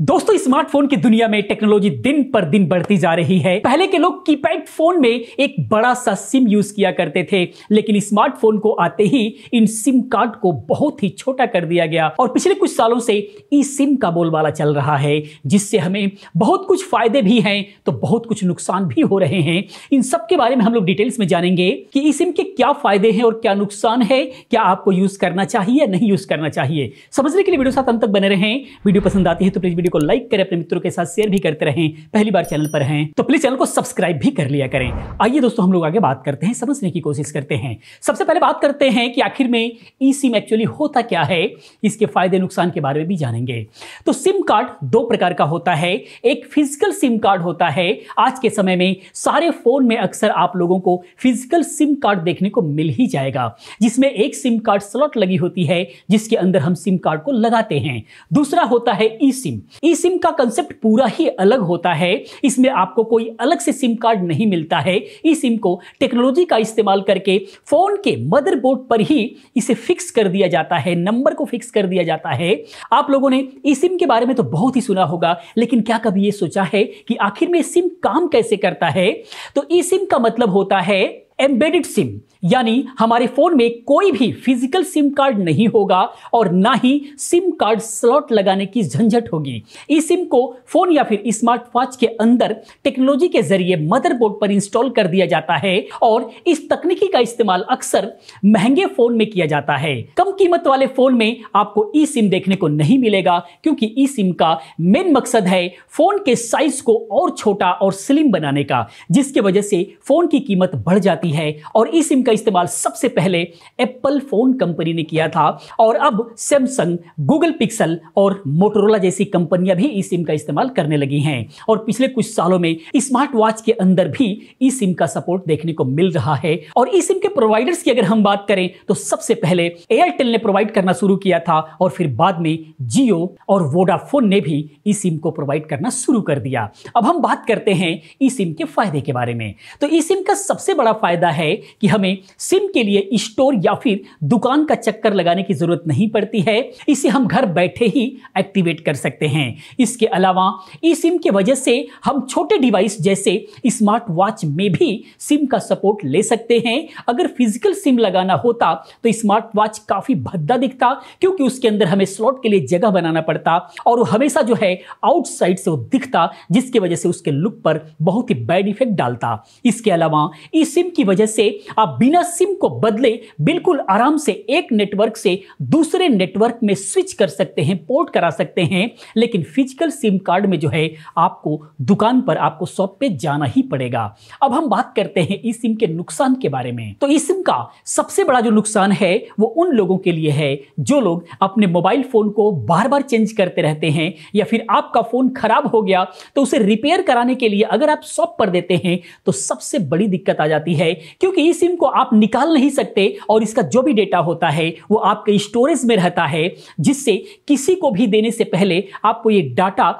दोस्तों स्मार्टफोन की दुनिया में टेक्नोलॉजी दिन पर दिन बढ़ती जा रही है पहले के लोग कीपैड फोन में एक बड़ा सा सिम यूज किया करते थे लेकिन स्मार्टफोन को आते ही इन सिम कार्ड को बहुत ही छोटा कर दिया गया और पिछले कुछ सालों से ई सिम का बोलबाला चल रहा है जिससे हमें बहुत कुछ फायदे भी हैं तो बहुत कुछ नुकसान भी हो रहे हैं इन सब के बारे में हम लोग डिटेल्स में जानेंगे कि ई सिम के क्या फायदे हैं और क्या नुकसान है क्या आपको यूज करना चाहिए या नहीं यूज करना चाहिए समझने के लिए वीडियो साथ अंत तक बने रहे वीडियो पसंद आती है तो प्लीज वीडियो को लाइक करें अपने मित्रों के साथ शेयर भी करते रहें पहली बार चैनल पर हैं तो प्लीज चैनल को सब्सक्राइब भी कर लिया करें आइए दोस्तों हम लोग आगे बात करते हैं समझने की कोशिश करते हैं सबसे पहले बात करते हैं कि आखिर में ई सिम एक्चुअली होता क्या है इसके फायदे नुकसान के बारे में भी जानेंगे तो सिम कार्ड दो प्रकार का होता है एक फिजिकल सिम कार्ड होता है आज के समय में सारे फोन में अक्सर आप लोगों को फिजिकल सिम कार्ड देखने को मिल ही जाएगा जिसमें एक सिम कार्ड स्लॉट लगी होती है जिसके अंदर हम सिम कार्ड को लगाते हैं दूसरा होता है ई सिम ई सिम का कंसेप्ट पूरा ही अलग होता है इसमें आपको कोई अलग से सिम कार्ड नहीं मिलता है ई सिम को टेक्नोलॉजी का इस्तेमाल करके फोन के मदरबोर्ड पर ही इसे फिक्स कर दिया जाता है नंबर को फिक्स कर दिया जाता है आप लोगों ने ई सिम के बारे में तो बहुत ही सुना होगा लेकिन क्या कभी ये सोचा है कि आखिर में सिम काम कैसे करता है तो ई सिम का मतलब होता है एम्बेडेड सिम यानी हमारे फोन में कोई भी फिजिकल सिम कार्ड नहीं होगा और ना ही सिम कार्ड स्लॉट लगाने की झंझट होगी ई सिम को फोन या फिर स्मार्ट वॉच के अंदर टेक्नोलॉजी के जरिए मदरबोर्ड पर इंस्टॉल कर दिया जाता है और इस तकनीकी का इस्तेमाल अक्सर महंगे फोन में किया जाता है कम कीमत वाले फोन में आपको ई सिम देखने को नहीं मिलेगा क्योंकि ई सिम का मेन मकसद है फोन के साइज को और छोटा और स्लिम बनाने का जिसके वजह से फोन की कीमत बढ़ जाती है और इस सिम का इस्तेमाल सबसे पहले एप्पल फोन कंपनी ने किया था और अब सैमसंग गूगल पिक्सल और मोटोरोला जैसी कंपनियां भी इस सिम का इस्तेमाल करने लगी हैं और पिछले कुछ सालों में स्मार्ट वॉच के अंदर भी ई सिम का सपोर्ट देखने को मिल रहा है और ई सिम के प्रोवाइडर्स की अगर हम बात करें तो सबसे पहले एयरटेल ने प्रोवाइड करना शुरू किया था और फिर बाद में जियो और वोडाफोन ने भी ई सिम को प्रोवाइड करना शुरू कर दिया अब हम बात करते हैं ई सिम के फायदे के बारे में तो ई सिम का सबसे बड़ा फायदा फ़ायदा है कि हमें सिम के लिए स्टोर या फिर दुकान का चक्कर लगाने की ज़रूरत नहीं पड़ती है इसे हम घर बैठे ही एक्टिवेट कर सकते हैं इसके अलावा ई सिम के वजह से हम छोटे डिवाइस जैसे स्मार्ट वॉच में भी सिम का सपोर्ट ले सकते हैं अगर फिजिकल सिम लगाना होता तो स्मार्ट वॉच काफ़ी भद्दा दिखता क्योंकि उसके अंदर हमें स्लॉट के लिए जगह बनाना पड़ता और वो हमेशा जो है आउटसाइड से वो दिखता जिसकी वजह से उसके लुक पर बहुत ही बैड इफेक्ट डालता इसके अलावा ई सिम की वजह से आप बिना सिम को बदले बिल्कुल आराम से एक नेटवर्क से दूसरे नेटवर्क में स्विच कर सकते हैं पोर्ट करा सकते हैं लेकिन फिजिकल सिम कार्ड में जो है आपको दुकान पर आपको शॉप पे जाना ही पड़ेगा अब हम बात करते हैं इस सिम के नुकसान के बारे में तो इस सिम का सबसे बड़ा जो नुकसान है वो उन लोगों के लिए है जो लोग अपने मोबाइल फोन को बार बार चेंज करते रहते हैं या फिर आपका फोन खराब हो गया तो उसे रिपेयर कराने के लिए अगर आप शॉप पर देते हैं तो सबसे बड़ी दिक्कत आ जाती है है क्योंकि इस सिम को आप निकाल नहीं सकते और इसका जो भी डेटा होता है वो आपके स्टोरेज में रहता है जिससे किसी को भी देने से पहले आपको ये डाटा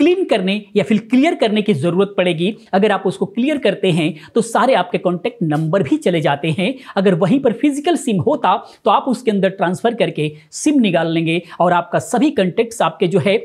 क्लीन करने या फिर क्लियर करने की ज़रूरत पड़ेगी अगर आप उसको क्लियर करते हैं तो सारे आपके कॉन्टैक्ट नंबर भी चले जाते हैं अगर वहीं पर फिजिकल सिम होता तो आप उसके अंदर ट्रांसफ़र करके सिम निकाल लेंगे और आपका सभी कॉन्टैक्ट्स आपके जो है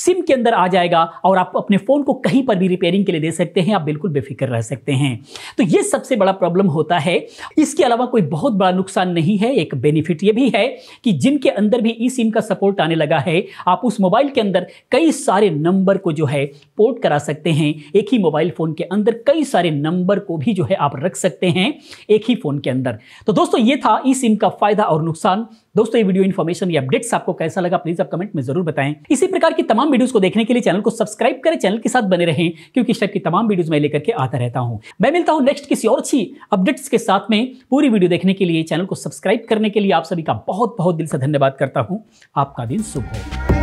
सिम के अंदर आ जाएगा और आप अपने फ़ोन को कहीं पर भी रिपेयरिंग के लिए दे सकते हैं आप बिल्कुल बेफिक्र रह सकते हैं तो ये सबसे बड़ा प्रॉब्लम होता है इसके अलावा कोई बहुत बड़ा नुकसान नहीं है एक बेनिफिट ये भी है कि जिनके अंदर भी ई सिम का सपोर्ट आने लगा है आप उस मोबाइल के अंदर कई सारे नंबर को जो है पोर्ट करा सकते हैं एक ही मोबाइल फ़ोन के अंदर कई सारे नंबर को भी जो है आप रख सकते हैं एक ही फ़ोन के अंदर तो दोस्तों ये था ई सिम का फ़ायदा और नुकसान दोस्तों ये वीडियो इन्फॉर्मेशन या अपडेट्स आपको कैसा लगा प्लीज आप कमेंट में जरूर बताएं इसी प्रकार की तमाम वीडियोस को देखने के लिए चैनल को सब्सक्राइब करें चैनल के साथ बने रहें क्योंकि इस टाइप की तमाम वीडियोस मैं लेकर के आता रहता हूं मैं मिलता हूं नेक्स्ट किसी और अच्छी अपडेट्स के साथ में पूरी वीडियो देखने के लिए चैनल को सब्सक्राइब करने के लिए आप सभी का बहुत बहुत दिल से धन्यवाद करता हूँ आपका दिन शुभ हो